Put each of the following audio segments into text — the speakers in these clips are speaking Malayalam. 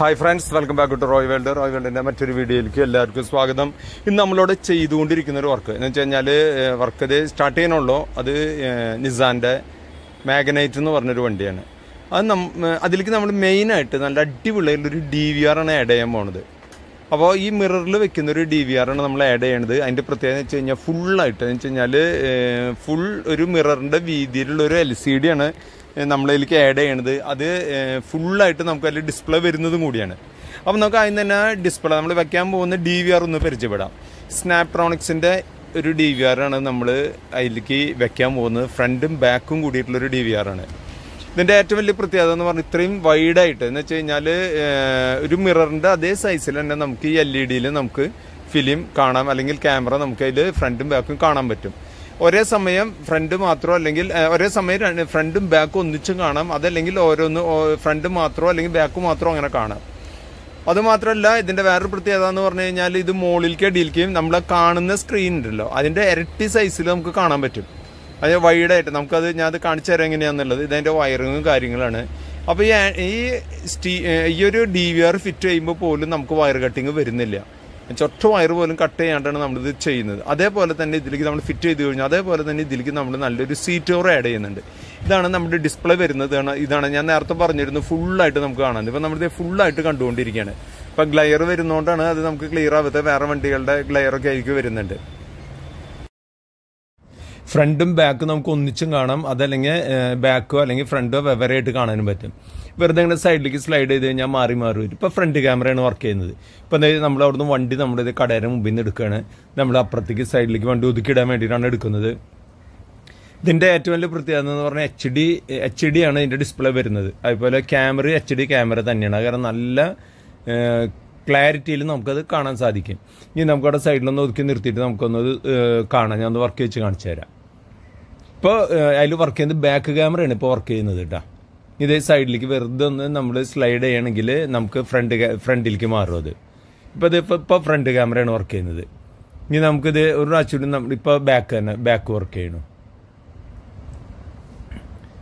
hi friends welcome back to Roy world Roy വേൾഡിൻ്റെ മറ്റൊരു വീഡിയോയിലേക്ക് എല്ലാവർക്കും സ്വാഗതം ഇന്ന് നമ്മളോട് ചെയ്തുകൊണ്ടിരിക്കുന്ന ഒരു വർക്ക് എന്ന് വെച്ച് കഴിഞ്ഞാൽ വർക്ക് ഇത് സ്റ്റാർട്ട് ചെയ്യണുള്ളൂ അത് നിസാൻ്റെ മാഗനൈറ്റ് എന്ന് പറഞ്ഞൊരു വണ്ടിയാണ് അത് നം അതിലേക്ക് നമ്മൾ മെയിനായിട്ട് നല്ല അടിപൊളിയായിട്ടൊരു ഡി വി ആറാണ് ആഡ് ചെയ്യാൻ പോണത് അപ്പോൾ ഈ മിററിൽ വെക്കുന്ന ഒരു ഡി വി ആറാണ് നമ്മൾ ആഡ് ചെയ്യേണ്ടത് അതിൻ്റെ പ്രത്യേകത വെച്ച് കഴിഞ്ഞാൽ ഫുള്ളായിട്ട് എന്ന് വെച്ച് കഴിഞ്ഞാൽ ഫുൾ ഒരു മിററിൻ്റെ വീതിയിലുള്ള ഒരു എൽ സി ഡി ആണ് നമ്മളതിലേക്ക് ആഡ് ചെയ്യണത് അത് ഫുള്ളായിട്ട് നമുക്ക് അതിൽ ഡിസ്പ്ലേ വരുന്നതും കൂടിയാണ് അപ്പോൾ നമുക്ക് അതിന് തന്നെ ഡിസ്പ്ലേ നമ്മൾ വെക്കാൻ പോകുന്ന ഡി വി ആർ ഒന്ന് പരിചയപ്പെടാം സ്നാപ്ട്രോണിക്സിൻ്റെ ഒരു ഡി വി ആറാണ് നമ്മൾ അതിലേക്ക് വെക്കാൻ പോകുന്നത് ഫ്രണ്ടും ബാക്കും കൂടിയിട്ടുള്ളൊരു ഡി വി ആറാണ് ഇതിൻ്റെ ഏറ്റവും വലിയ പ്രത്യേകത എന്ന് പറഞ്ഞാൽ ഇത്രയും വൈഡായിട്ട് എന്ന് വെച്ച് കഴിഞ്ഞാൽ ഒരു മിററിൻ്റെ അതേ സൈസിൽ തന്നെ നമുക്ക് ഈ എൽ ഇ ഡിയിൽ നമുക്ക് ഫിലിം കാണാം അല്ലെങ്കിൽ ക്യാമറ നമുക്ക് അതിൽ ഫ്രണ്ടും ബാക്കും കാണാൻ പറ്റും ഒരേ സമയം ഫ്രണ്ട് മാത്രം അല്ലെങ്കിൽ ഒരേ സമയം ഫ്രണ്ടും ബാക്കും ഒന്നിച്ചും കാണാം അതല്ലെങ്കിൽ ഓരോന്ന് ഫ്രണ്ട് മാത്രമോ അല്ലെങ്കിൽ ബാക്ക് മാത്രമോ അങ്ങനെ കാണാം അതുമാത്രമല്ല ഇതിൻ്റെ വേറൊരു പ്രത്യേകത എന്ന് പറഞ്ഞു കഴിഞ്ഞാൽ ഇത് മുകളിലേക്ക് അടിയിലേക്കും നമ്മൾ കാണുന്ന സ്ക്രീൻ ഉണ്ടല്ലോ അതിൻ്റെ ഇരട്ടി സൈസിൽ നമുക്ക് കാണാൻ പറ്റും അതിന് വൈഡായിട്ട് നമുക്കത് അത് കാണിച്ചു തരാം എങ്ങനെയാണെന്നുള്ളത് ഇതിൻ്റെ വയറിങ്ങും കാര്യങ്ങളാണ് അപ്പോൾ ഈ ഈ സ്റ്റീ ഈ ഒരു ഡി വി ആർ ഫിറ്റ് ചെയ്യുമ്പോൾ പോലും നമുക്ക് വയർ കട്ടിങ് വരുന്നില്ല ചൊട്ട വയർ പോലും കട്ട് ചെയ്യാണ്ടാണ് നമ്മളിത് ചെയ്യുന്നത് അതേപോലെ തന്നെ ഇതിലേക്ക് നമ്മൾ ഫിറ്റ് ചെയ്ത് കഴിഞ്ഞാൽ അതേപോലെ തന്നെ ഇതിലേക്ക് നമ്മൾ നല്ലൊരു സീറ്റ് ഓർ ആഡ് ചെയ്യുന്നുണ്ട് ഇതാണ് നമ്മുടെ ഡിസ്പ്ലേ വരുന്നത് ഇതാണ് ഞാൻ നേരത്തെ പറഞ്ഞിരുന്നു ഫുള്ളായിട്ട് നമുക്ക് കാണാൻ ഇപ്പം നമ്മളിത് ഫുള്ളായിട്ട് കണ്ടുകൊണ്ടിരിക്കുകയാണ് ഇപ്പം ഗ്ലെയർ വരുന്നതുകൊണ്ടാണ് അത് നമുക്ക് ക്ലിയർ ആവാത്തത് വേറെ വണ്ടികളുടെ ഗ്ലെയറൊക്കെ ആയിരിക്കും വരുന്നുണ്ട് ഫ്രണ്ടും ബാക്കും നമുക്ക് ഒന്നിച്ചും കാണാം അതല്ലെങ്കിൽ ബാക്കോ അല്ലെങ്കിൽ ഫ്രണ്ടോ വെവറായിട്ട് കാണാനും പറ്റും വെറുതെ ഇങ്ങനെ സൈഡിലേക്ക് സ്ലൈഡ് ചെയ്ത് കഴിഞ്ഞാൽ മാറി മാറി വരും ഇപ്പോൾ ഫ്രണ്ട് ക്യാമറയാണ് വർക്ക് ചെയ്യുന്നത് ഇപ്പോൾ എന്തായാലും നമ്മൾ അവിടുന്ന് വണ്ടി നമ്മുടെ ഇത് കടയുടെ മുമ്പിൽ നിന്ന് എടുക്കുകയാണ് നമ്മൾ അപ്പുറത്തേക്ക് സൈഡിലേക്ക് വണ്ടി ഒതുക്കിയിടാൻ വേണ്ടിയിട്ടാണ് എടുക്കുന്നത് ഇതിൻ്റെ ഏറ്റവും വലിയ പ്രത്യേകത എന്ന് പറഞ്ഞാൽ എച്ച് ഡി എച്ച് ഡി ആണ് ഇതിൻ്റെ ഡിസ്പ്ലേ വരുന്നത് അതുപോലെ ക്യാമറ എച്ച് ഡി ക്യാമറ തന്നെയാണ് കാരണം നല്ല ക്ലാരിറ്റിയിൽ നമുക്കത് കാണാൻ സാധിക്കും ഇനി നമുക്കവിടെ സൈഡിലൊന്ന് ഒതുക്കി നിർത്തിയിട്ട് നമുക്കൊന്ന് കാണാം ഞാൻ ഒന്ന് വർക്ക് വെച്ച് കാണിച്ചു തരാം ഇപ്പോൾ അതിൽ വർക്ക് ചെയ്യുന്നത് ബാക്ക് ക്യാമറയാണ് ഇപ്പോൾ വർക്ക് ചെയ്യുന്നത് കേട്ടോ ഇതേ സൈഡിലേക്ക് വെറുതെ ഒന്ന് നമ്മൾ സ്ലൈഡ് ചെയ്യണമെങ്കിൽ നമുക്ക് ഫ്രണ്ട് ഫ്രണ്ടിലേക്ക് മാറും അത് ഇപ്പോൾ ഇത് ഇപ്പോൾ ഇപ്പോൾ ഫ്രണ്ട് ക്യാമറയാണ് വർക്ക് ചെയ്യുന്നത് ഇനി നമുക്കിത് ഒരു പ്രാവശ്യം നമ്മൾ ഇപ്പോൾ ബാക്ക് തന്നെ ബാക്ക് വർക്ക് ചെയ്യണു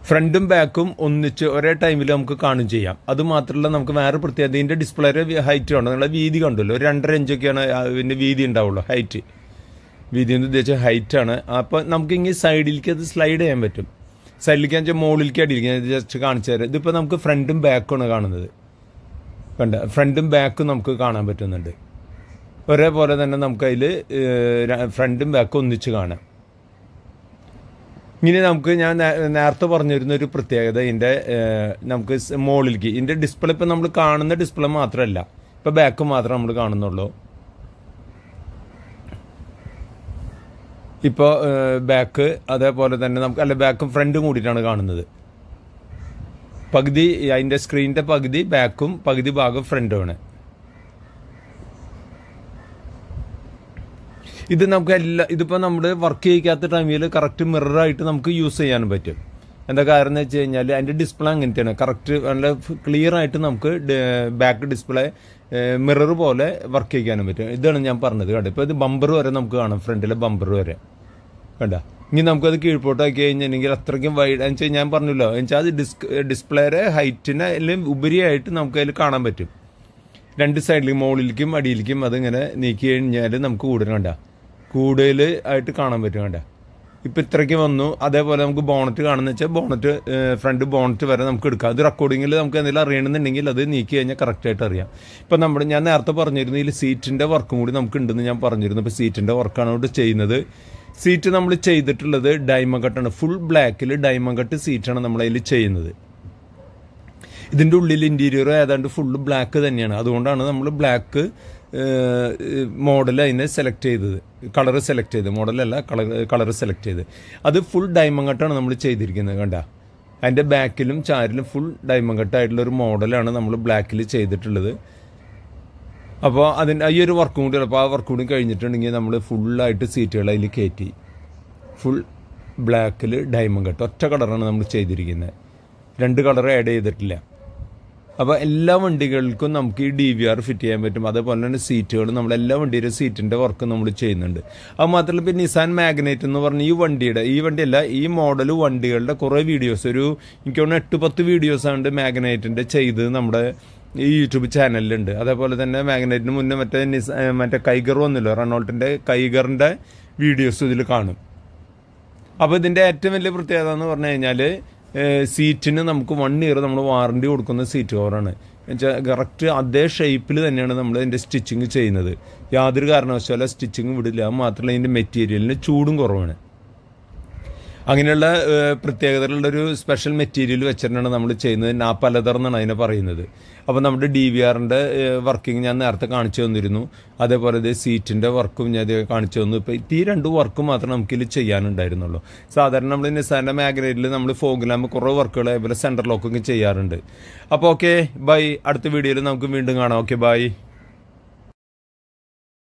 ഫ്രണ്ടും ബാക്കും ഒന്നിച്ച് ഒരേ ടൈമിൽ നമുക്ക് കാണും ചെയ്യാം അത് മാത്രമല്ല നമുക്ക് വേറെ പ്രത്യേകത ഇതിൻ്റെ ഡിസ്പ്ലേയുടെ ഹൈറ്റ് ഉണ്ട് നിങ്ങളെ വീതി കണ്ടല്ലോ ഒരു രണ്ടര ഇഞ്ചൊക്കെയാണ് ഇതിൻ്റെ വീതി ഉണ്ടാവുള്ളൂ ഹൈറ്റ് വീതി എന്ന് ഉദ്ദേശിച്ച ആണ് അപ്പോൾ നമുക്ക് ഇങ്ങനെ സൈഡിലേക്ക് അത് സ്ലൈഡ് ചെയ്യാൻ പറ്റും സൈഡിലേക്ക് വെച്ചാൽ മുകളിലേക്ക് അടിയിലേക്ക് ജസ്റ്റ് കാണിച്ചു തരാം ഇതിപ്പോൾ നമുക്ക് ഫ്രണ്ടും ബാക്കും ആണ് കാണുന്നത് കണ്ട ഫ്രണ്ടും ബാക്കും നമുക്ക് കാണാൻ പറ്റുന്നുണ്ട് ഒരേപോലെ തന്നെ നമുക്കതിൽ ഫ്രണ്ടും ബാക്കും ഒന്നിച്ച് കാണാം ഇങ്ങനെ നമുക്ക് ഞാൻ നേരത്തെ പറഞ്ഞിരുന്ന ഒരു പ്രത്യേകത ഇതിന്റെ നമുക്ക് മുകളിലേക്ക് ഇതിന്റെ ഡിസ്പ്ലേ ഇപ്പൊ നമ്മൾ കാണുന്ന ഡിസ്പ്ലേ മാത്രമല്ല ഇപ്പൊ ബാക്ക് മാത്രമേ നമ്മൾ കാണുന്നുള്ളൂ ഇപ്പോൾ ബാക്ക് അതേപോലെ തന്നെ നമുക്ക് അല്ല ബാക്കും ഫ്രണ്ടും കൂടിയിട്ടാണ് കാണുന്നത് പകുതി അതിൻ്റെ സ്ക്രീനിൻ്റെ പകുതി ബാക്കും പകുതി ഭാഗം ഫ്രണ്ടുമാണ് ഇത് നമുക്ക് എല്ലാ ഇതിപ്പോൾ നമ്മൾ വർക്ക് ചെയ്യിക്കാത്ത ടൈമിൽ കറക്റ്റ് മിററായിട്ട് നമുക്ക് യൂസ് ചെയ്യാനും പറ്റും എന്താ കാരണം എന്ന് വെച്ച് കഴിഞ്ഞാൽ അതിൻ്റെ ഡിസ്പ്ലേ അങ്ങനത്തെയാണ് കറക്റ്റ് നല്ല ക്ലിയർ ആയിട്ട് നമുക്ക് ബാക്ക് ഡിസ്പ്ലേ മിറർ പോലെ വർക്ക് ചെയ്യാനും പറ്റും ഇതാണ് ഞാൻ പറഞ്ഞത് കേട്ടോ ഇപ്പോൾ ഇത് ബമ്പർ വരെ നമുക്ക് കാണാം ഫ്രണ്ടിലെ ബമ്പർ വരെ വേണ്ട ഇനി നമുക്കത് കീഴ്പോട്ടാക്കി കഴിഞ്ഞിട്ടുണ്ടെങ്കിൽ അത്രയ്ക്കും വൈഡ് എന്ന് വെച്ചാൽ ഞാൻ പറഞ്ഞല്ലോ എന്നുവെച്ചാൽ അത് ഡിസ്ക് ഡിസ്പ്ലേയുടെ ഹൈറ്റിനെ എല്ലാം ഉപരിയായിട്ട് നമുക്ക് അതിൽ കാണാൻ പറ്റും രണ്ട് സൈഡിലേക്കും മുകളിലേക്കും അടിയിലേക്കും അതിങ്ങനെ നീക്കി കഴിഞ്ഞാൽ നമുക്ക് കൂടുതൽ കണ്ട കൂടുതൽ ആയിട്ട് കാണാൻ പറ്റും വേണ്ട ഇപ്പം ഇത്രയ്ക്ക് വന്നു അതേപോലെ നമുക്ക് ബോണറ്റ് കാണുന്ന വെച്ചാൽ ബോണറ്റ് ഫ്രണ്ട് ബോണറ്റ് വരെ നമുക്ക് എടുക്കാം അത് റെക്കോർഡിങ്ങിൽ നമുക്ക് എന്തെങ്കിലും അറിയണമെന്നുണ്ടെങ്കിൽ അത് നീക്കി കഴിഞ്ഞാൽ കറക്റ്റായിട്ട് അറിയാം ഇപ്പം നമ്മൾ ഞാൻ നേരത്തെ പറഞ്ഞിരുന്നു ഇതിൽ സീറ്റിൻ്റെ വർക്കും കൂടി നമുക്ക് ഉണ്ടെന്ന് ഞാൻ പറഞ്ഞിരുന്നു അപ്പോൾ സീറ്റിൻ്റെ വർക്കാണ് അവിടെ ചെയ്യുന്നത് സീറ്റ് നമ്മൾ ചെയ്തിട്ടുള്ളത് ഡയമണ്ട് കട്ടാണ് ഫുൾ ബ്ലാക്കിൽ ഡയമണ്ട് കട്ട് സീറ്റാണ് നമ്മൾ ചെയ്യുന്നത് ഇതിൻ്റെ ഉള്ളിൽ ഇൻറ്റീരിയർ ഏതാണ്ട് ഫുള്ള് ബ്ലാക്ക് തന്നെയാണ് അതുകൊണ്ടാണ് നമ്മൾ ബ്ലാക്ക് മോഡൽ അതിനെ സെലക്ട് ചെയ്തത് കളർ സെലക്ട് ചെയ്ത് മോഡലല്ല കളർ കളർ സെലക്ട് ചെയ്ത് അത് ഫുൾ ഡയമണ്ട് കട്ടാണ് നമ്മൾ ചെയ്തിരിക്കുന്നത് കണ്ട അതിൻ്റെ ബാക്കിലും ചാരിലും ഫുൾ ഡയമണ്ട് കട്ടായിട്ടുള്ളൊരു ഒരു മോഡലാണ് നമ്മൾ ബ്ലാക്കിൽ ചെയ്തിട്ടുള്ളത് അപ്പോൾ അതിൻ്റെ ഈ ഒരു വർക്കും കൂടി അപ്പോൾ ആ വർക്കും കൂടി കഴിഞ്ഞിട്ടുണ്ടെങ്കിൽ നമ്മൾ ഫുള്ളായിട്ട് സീറ്റുകൾ അതിൽ കയറ്റി ഫുൾ ബ്ലാക്കിൽ ഡയമണ്ട് കട്ട് ഒറ്റ കളറാണ് നമ്മൾ ചെയ്തിരിക്കുന്നത് രണ്ട് കളർ ആഡ് ചെയ്തിട്ടില്ല അപ്പോൾ എല്ലാ വണ്ടികൾക്കും നമുക്ക് ഈ ഡി വി ആർ ഫിറ്റ് ചെയ്യാൻ പറ്റും അതേപോലെ തന്നെ സീറ്റുകളും നമ്മൾ എല്ലാ വണ്ടിയുടെ സീറ്റിൻ്റെ വർക്ക് നമ്മൾ ചെയ്യുന്നുണ്ട് അത് മാത്രമല്ല പിന്നെ നിസാൻ മാഗ്നേറ്റ് എന്ന് പറഞ്ഞ ഈ വണ്ടിയുടെ ഈ വണ്ടിയല്ല ഈ മോഡൽ വണ്ടികളുടെ കുറേ വീഡിയോസ് ഒരു എനിക്ക് തോന്നുന്നു എട്ട് പത്ത് വീഡിയോസ് ആണ് മാഗ്നേറ്റിൻ്റെ ചെയ്ത് നമ്മുടെ ഈ യൂട്യൂബ് ചാനലിലുണ്ട് അതേപോലെ തന്നെ മാഗ്നേറ്റിന് മുന്നേ മറ്റേ നിസ മറ്റേ കൈഗർ വന്നില്ലോ റണോൾട്ടിൻ്റെ കൈഗറിൻ്റെ വീഡിയോസ് ഇതിൽ കാണും അപ്പോൾ ഇതിൻ്റെ ഏറ്റവും വലിയ പ്രത്യേകത എന്ന് പറഞ്ഞു കഴിഞ്ഞാൽ സീറ്റിന് നമുക്ക് വൺ ഇയർ നമ്മൾ വാറണ്ടി കൊടുക്കുന്ന സീറ്റ് കവറാണ് വെച്ചാൽ കറക്റ്റ് അതേ ഷേപ്പിൽ തന്നെയാണ് നമ്മൾ അതിൻ്റെ സ്റ്റിച്ചിങ് ചെയ്യുന്നത് യാതൊരു കാരണവശാലും സ്റ്റിച്ചിങ് വിടില്ല മാത്രമല്ല അതിൻ്റെ മെറ്റീരിയലിന് ചൂടും കുറവാണ് അങ്ങനെയുള്ള പ്രത്യേകതകളുടെ ഒരു സ്പെഷ്യൽ മെറ്റീരിയൽ വെച്ചിട്ടാണ് നമ്മൾ ചെയ്യുന്നത് നാപ്പലതർ എന്നാണ് അതിനെ പറയുന്നത് അപ്പോൾ നമ്മുടെ ഡി വി ആറിൻ്റെ വർക്കിംഗ് ഞാൻ നേരത്തെ കാണിച്ചു തന്നിരുന്നു അതേപോലെ ഇത് സീറ്റിൻ്റെ വർക്കും ഞാൻ കാണിച്ചു തന്നു ഇപ്പോൾ ഈ രണ്ട് വർക്ക് മാത്രമേ നമുക്ക് ഇതിൽ ചെയ്യാനുണ്ടായിരുന്നുള്ളൂ സാധാരണ നമ്മൾ നിസാൻ്റെ മേഖലയിൽ നമ്മൾ ഫോഗ് ലാമ്പ് കുറേ വർക്കുകൾ അതേപോലെ സെൻറ്റർ ലോക്കൊക്കെ ചെയ്യാറുണ്ട് അപ്പോൾ ഓക്കെ ബൈ അടുത്ത വീഡിയോയിൽ നമുക്ക് വീണ്ടും കാണാം ഓക്കെ ബൈ